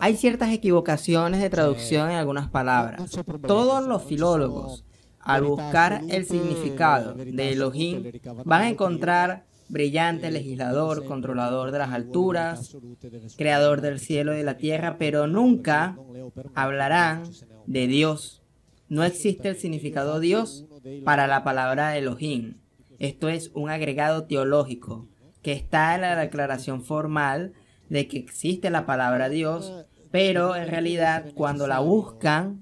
Hay ciertas equivocaciones de traducción en algunas palabras. Todos los filólogos, al buscar el significado de Elohim, van a encontrar brillante legislador, controlador de las alturas, creador del cielo y de la tierra, pero nunca hablarán de Dios. No existe el significado Dios para la palabra Elohim. Esto es un agregado teológico que está en la declaración formal de que existe la palabra Dios, eh, pero eh, en eh, realidad cuando la buscan,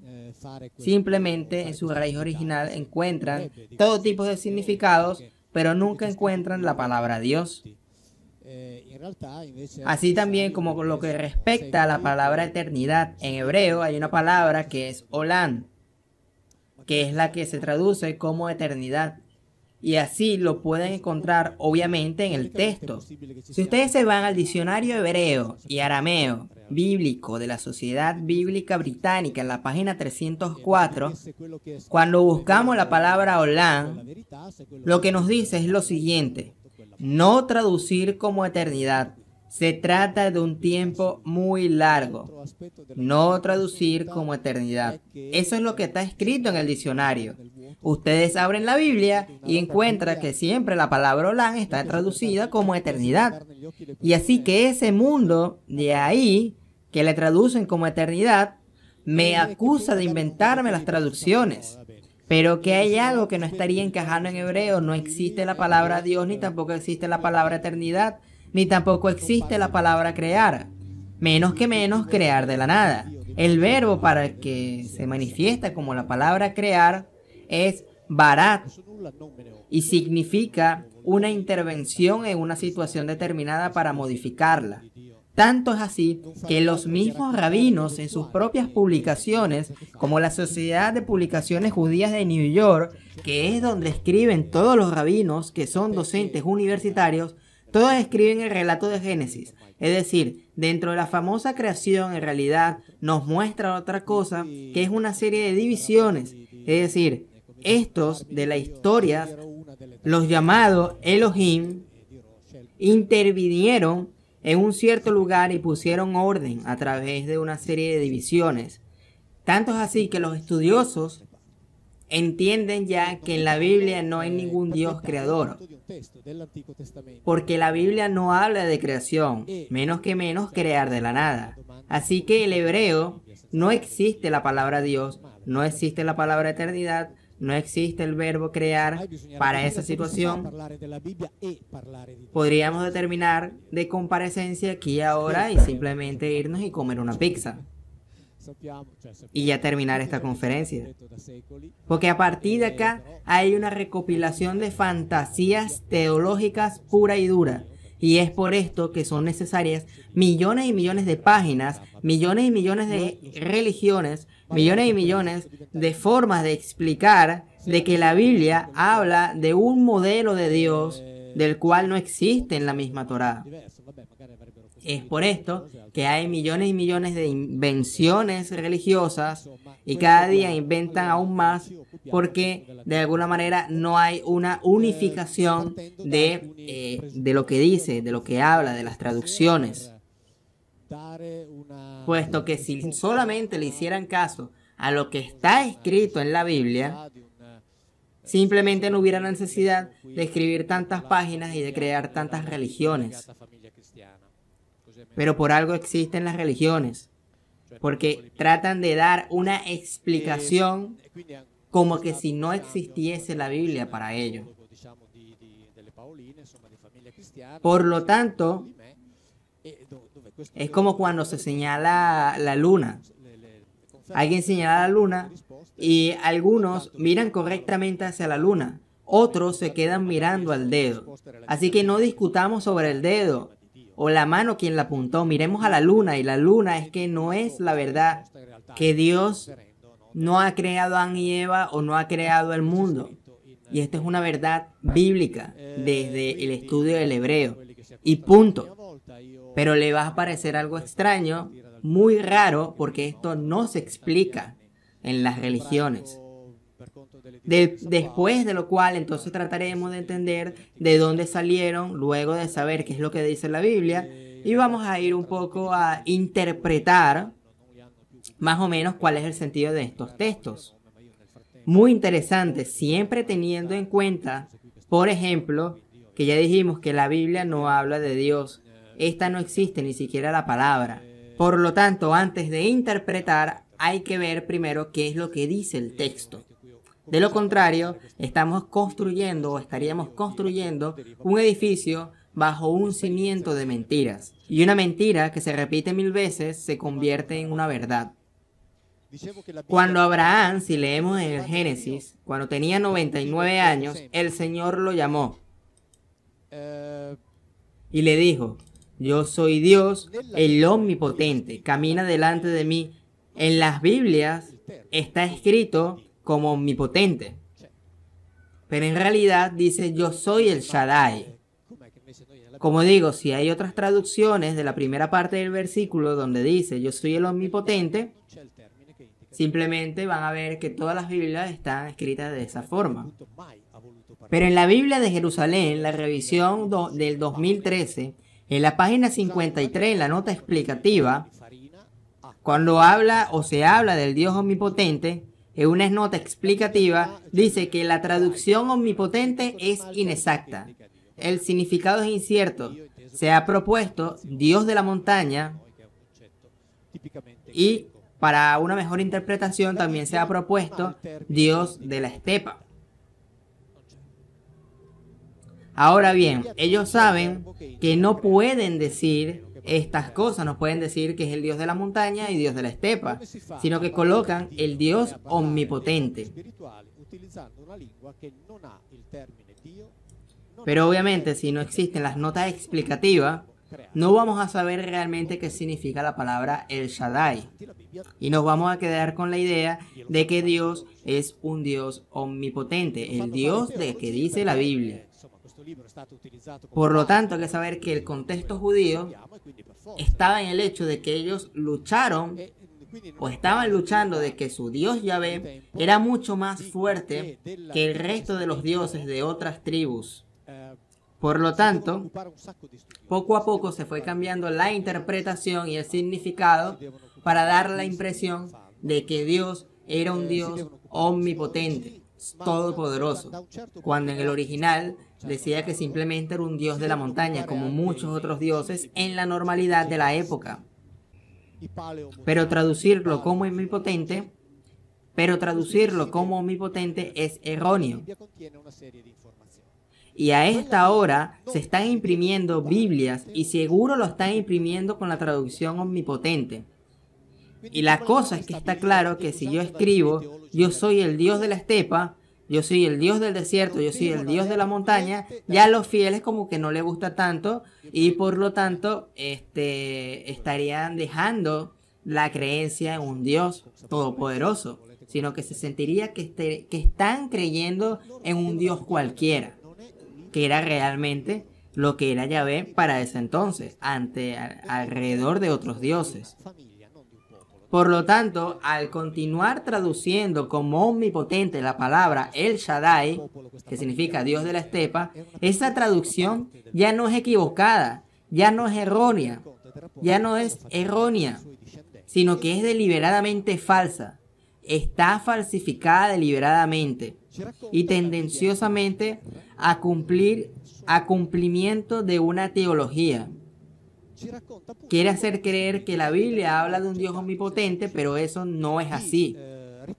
simplemente en su raíz original encuentran todo tipo de significados, pero nunca encuentran la palabra Dios. Así también como con lo que respecta a la palabra eternidad, en hebreo hay una palabra que es Olán, que es la que se traduce como eternidad y así lo pueden encontrar obviamente en el texto. Si ustedes se van al diccionario hebreo y arameo bíblico de la Sociedad Bíblica Británica en la página 304, eh, cuando buscamos la palabra Olán, lo que nos dice es lo siguiente, no traducir como eternidad, se trata de un tiempo muy largo, no traducir como eternidad. Eso es lo que está escrito en el diccionario. Ustedes abren la Biblia y encuentran que siempre la palabra Olán está traducida como eternidad. Y así que ese mundo de ahí, que le traducen como eternidad, me acusa de inventarme las traducciones. Pero que hay algo que no estaría encajando en hebreo, no existe la palabra Dios ni tampoco existe la palabra eternidad ni tampoco existe la palabra crear, menos que menos crear de la nada. El verbo para el que se manifiesta como la palabra crear es barat y significa una intervención en una situación determinada para modificarla. Tanto es así que los mismos rabinos en sus propias publicaciones, como la Sociedad de Publicaciones Judías de New York, que es donde escriben todos los rabinos que son docentes universitarios, todos escriben el relato de Génesis, es decir, dentro de la famosa creación en realidad nos muestra otra cosa que es una serie de divisiones, es decir, estos de la historia, los llamados Elohim, intervinieron en un cierto lugar y pusieron orden a través de una serie de divisiones. Tanto es así que los estudiosos entienden ya que en la Biblia no hay eh, ningún Dios creador, porque la Biblia no habla de creación, eh, menos que menos crear de la nada. Así que el hebreo no existe la palabra Dios, no existe la palabra eternidad, no existe el verbo crear para esa situación. E Podríamos determinar de comparecencia aquí y ahora y simplemente irnos y comer una pizza y ya terminar esta conferencia. Porque a partir de acá hay una recopilación de fantasías teológicas pura y dura. Y es por esto que son necesarias millones y millones de páginas, millones y millones de religiones, millones y millones de formas de explicar de que la Biblia habla de un modelo de Dios del cual no existe en la misma Torá. Es por esto que hay millones y millones de invenciones religiosas y cada día inventan aún más porque de alguna manera no hay una unificación eh, de, lo que dice, de lo que habla, de las traducciones. Puesto que si solamente le hicieran caso a lo que está escrito en la Biblia, simplemente no hubiera necesidad de escribir tantas páginas y de crear tantas religiones. Pero por algo existen las religiones, porque tratan de dar una explicación como que si no existiese la Biblia para ello. Por lo tanto, es como cuando se señala la luna. Alguien señala la luna y algunos miran correctamente hacia la luna, otros se quedan mirando al dedo. Así que no discutamos sobre el dedo, o la mano quien la apuntó. Miremos a la luna y la luna es que no es la verdad que Dios no ha creado a Adán y Eva o no ha creado el mundo. Y esta es una verdad bíblica desde el estudio del hebreo. Y punto. Pero le va a parecer algo extraño, muy raro, porque esto no se explica en las religiones después de lo cual entonces trataremos de entender de dónde salieron, luego de saber qué es lo que dice la Biblia, y vamos a ir un poco a interpretar más o menos cuál es el sentido de estos textos. Muy interesante, siempre teniendo en cuenta, por ejemplo, que ya dijimos que la Biblia no habla de Dios, esta no existe ni siquiera la palabra. Por lo tanto, antes de interpretar, hay que ver primero qué es lo que dice el texto. De lo contrario, estamos construyendo o estaríamos construyendo un edificio bajo un cimiento de mentiras. Y una mentira que se repite mil veces se convierte en una verdad. Cuando Abraham, si leemos en el Génesis, cuando tenía 99 años, el Señor lo llamó y le dijo, yo soy Dios, el omnipotente, camina delante de mí. En las Biblias está escrito como omnipotente. Pero en realidad dice yo soy el Shaddai. Como digo, si hay otras traducciones de la primera parte del versículo donde dice yo soy el omnipotente, simplemente van a ver que todas las Biblias están escritas de esa forma. Pero en la Biblia de Jerusalén, la revisión del 2013, en la página 53, en la nota explicativa, cuando habla o se habla del Dios omnipotente, en una nota explicativa, dice que la traducción omnipotente es inexacta. El significado es incierto. Se ha propuesto Dios de la montaña y para una mejor interpretación también se ha propuesto Dios de la estepa. Ahora bien, ellos saben que no pueden decir estas cosas. nos pueden decir que es el dios de la montaña y dios de la estepa, sino que colocan el dios omnipotente. Pero obviamente si no existen las notas explicativas, no vamos a saber realmente qué significa la palabra El Shaddai. Y nos vamos a quedar con la idea de que Dios es un Dios omnipotente, el Dios de que dice la Biblia. Este Por lo tanto, hay que saber que el contexto judío estaba en el hecho de que ellos lucharon eh, eh, o estaban luchando de que su dios Yahvé era mucho más fuerte que el resto de los dioses de otras tribus. Eh, Por lo tanto, poco a poco se fue cambiando la interpretación y el significado para dar la impresión de que Dios era un Dios omnipotente todopoderoso, cuando en el original decía que simplemente era un dios de la montaña, como muchos otros dioses en la normalidad de la época. Pero traducirlo como omnipotente, pero traducirlo como omnipotente es erróneo. Y a esta hora se están imprimiendo Biblias y seguro lo están imprimiendo con la traducción omnipotente. Y la cosa es que está claro que si yo escribo, yo soy el Dios de la estepa, yo soy el Dios del desierto, yo soy el Dios de la montaña, ya a los fieles como que no le gusta tanto y por lo tanto este, estarían dejando la creencia en un Dios todopoderoso, sino que se sentiría que, este, que están creyendo en un Dios cualquiera, que era realmente lo que era Yahvé para ese entonces, ante, alrededor de otros dioses. Por lo tanto, al continuar traduciendo como omnipotente la palabra El Shaddai, que significa Dios de la estepa, esa traducción ya no es equivocada, ya no es errónea, ya no es errónea, sino que es deliberadamente falsa. Está falsificada deliberadamente y tendenciosamente a cumplir a cumplimiento de una teología Quiere hacer creer que la Biblia habla de un Dios omnipotente, pero eso no es así.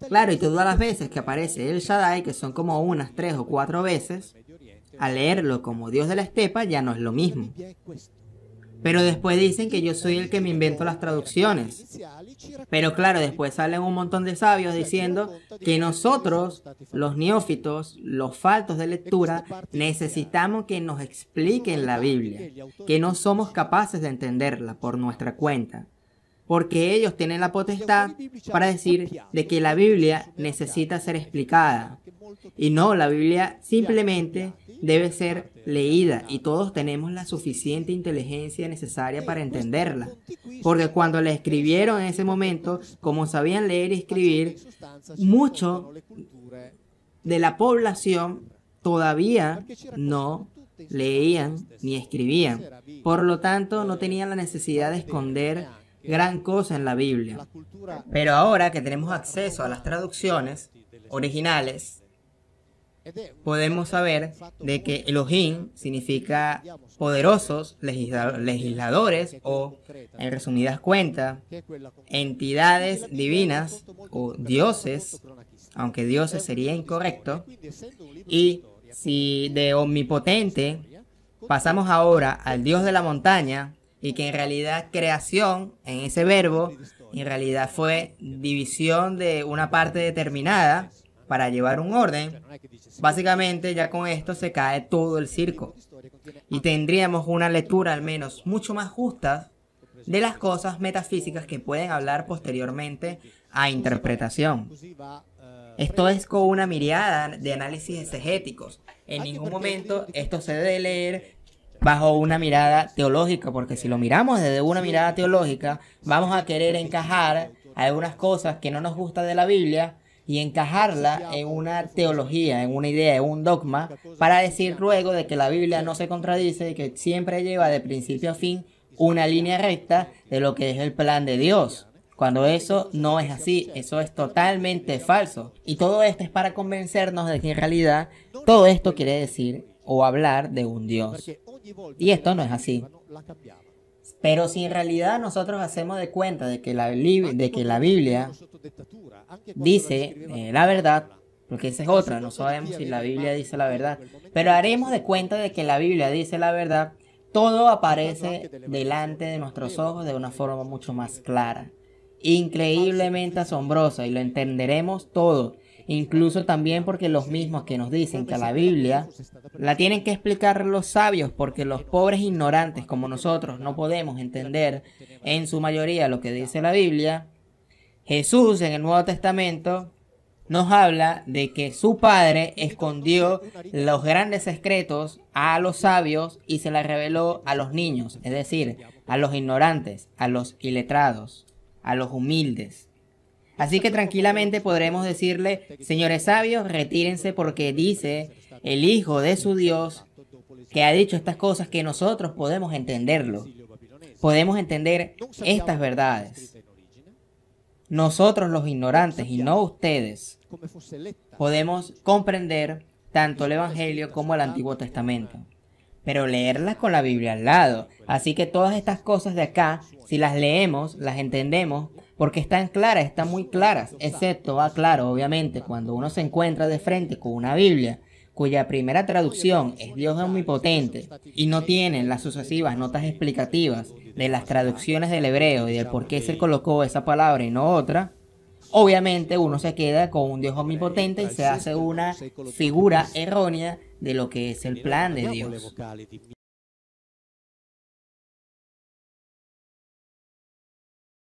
Claro, y todas las veces que aparece el Shaddai, que son como unas tres o cuatro veces, al leerlo como Dios de la estepa ya no es lo mismo. Pero después dicen que yo soy el que me invento las traducciones. Pero claro, después salen un montón de sabios diciendo que nosotros, los neófitos, los faltos de lectura, necesitamos que nos expliquen la Biblia, que no somos capaces de entenderla por nuestra cuenta. Porque ellos tienen la potestad para decir de que la Biblia necesita ser explicada. Y no, la Biblia simplemente debe ser leída y todos tenemos la suficiente inteligencia necesaria para entenderla. Porque cuando la escribieron en ese momento, como sabían leer y escribir, mucho de la población todavía no leían ni escribían. Por lo tanto, no tenían la necesidad de esconder gran cosa en la Biblia. Pero ahora que tenemos acceso a las traducciones originales, podemos saber de que Elohim significa poderosos legisladores o, en resumidas cuentas, entidades divinas o dioses, aunque dioses sería incorrecto, y si de omnipotente pasamos ahora al dios de la montaña, y que en realidad creación, en ese verbo, en realidad fue división de una parte determinada, para llevar un orden, básicamente ya con esto se cae todo el circo. Y tendríamos una lectura al menos mucho más justa de las cosas metafísicas que pueden hablar posteriormente a interpretación. Esto es con una mirada de análisis exegéticos. En ningún momento esto se debe leer bajo una mirada teológica, porque si lo miramos desde una mirada teológica, vamos a querer encajar algunas cosas que no nos gustan de la Biblia y encajarla en una teología, en una idea, en un dogma, para decir luego de que la Biblia no se contradice y que siempre lleva de principio a fin una línea recta de lo que es el plan de Dios. Cuando eso no es así, eso es totalmente falso. Y todo esto es para convencernos de que en realidad todo esto quiere decir o hablar de un Dios. Y esto no es así. Pero si en realidad nosotros hacemos de cuenta de que la, de que la Biblia dice eh, la verdad, porque esa es otra, no sabemos si la Biblia dice la verdad, pero haremos de cuenta de que la Biblia dice la verdad, todo aparece delante de nuestros ojos de una forma mucho más clara, increíblemente asombrosa y lo entenderemos todo Incluso también porque los mismos que nos dicen que la Biblia la tienen que explicar los sabios porque los pobres ignorantes como nosotros no podemos entender en su mayoría lo que dice la Biblia. Jesús en el Nuevo Testamento nos habla de que su padre escondió los grandes secretos a los sabios y se la reveló a los niños, es decir, a los ignorantes, a los iletrados, a los humildes. Así que tranquilamente podremos decirle, señores sabios, retírense porque dice el Hijo de su Dios que ha dicho estas cosas que nosotros podemos entenderlo. Podemos entender estas verdades. Nosotros los ignorantes y no ustedes podemos comprender tanto el Evangelio como el Antiguo Testamento pero leerlas con la Biblia al lado. Así que todas estas cosas de acá, si las leemos, las entendemos, porque están claras, están muy claras, excepto, va ah, claro, obviamente, cuando uno se encuentra de frente con una Biblia cuya primera traducción es Dios omnipotente y no tienen las sucesivas notas explicativas de las traducciones del hebreo y del por qué se colocó esa palabra y no otra, obviamente uno se queda con un Dios omnipotente y se hace una figura errónea de lo que es el plan de Dios.